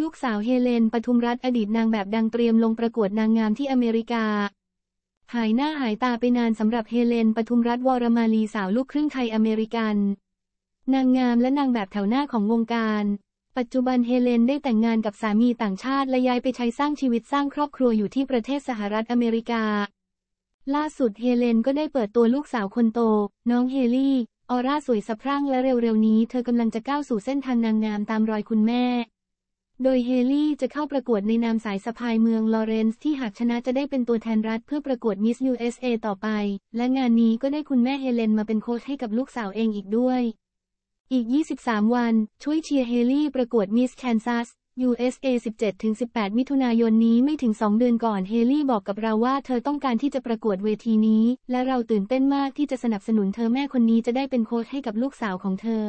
ลูกสาวเฮเลน ปทุมรัฐอดีตนางแบบดังเตรียมลงประกวดนางงามที่อเมริกา หายหน้าหายตาไปนานสำหรับเฮเลน ปทุมรัฐวรมาลี สาวลูกครึ่งไทยอเมริกัน นางงามและนางแบบแถวหน้าของวงการ ปัจจุบันเฮเลนได้แต่งงานกับสามีต่างชาติและย้ายไปใช้สร้างชีวิตสร้างครอบครัวอยู่ที่ประเทศสหรัฐอเมริกา ล่าสุดเฮเลนก็ได้เปิดตัวลูกสาวคนโต น้องเฮลี่ออร่าสวยสะพรั่งและเร็วๆนี้เธอกำลังจะก้าวสู่เส้นทางนางงามตามรอยคุณแม่โดยเฮลี่จะเข้าประกวดในนามสายสะพายเมืองลอเรนซ์ที่หากชนะจะได้เป็นตัวแทนรัฐเพื่อประกวดมิส USA ต่อไป และงานนี้ก็ได้คุณแม่เฮเลนมาเป็นโค้ชให้กับลูกสาวเองอีกด้วย อีก 23 วัน ช่วยเชียร์เฮลี่ ประกวดมิสแคนซัส USA 17-18 มิถุนายนนี้ไม่ถึง2เดือนก่อนเฮลี่บอกกับเราว่าเธอต้องการที่จะประกวดเวทีนี้ และเราตื่นเต้นมากที่จะสนับสนุนเธอแม่คนนี้จะได้เป็นโค้ชให้กับลูกสาวของเธอ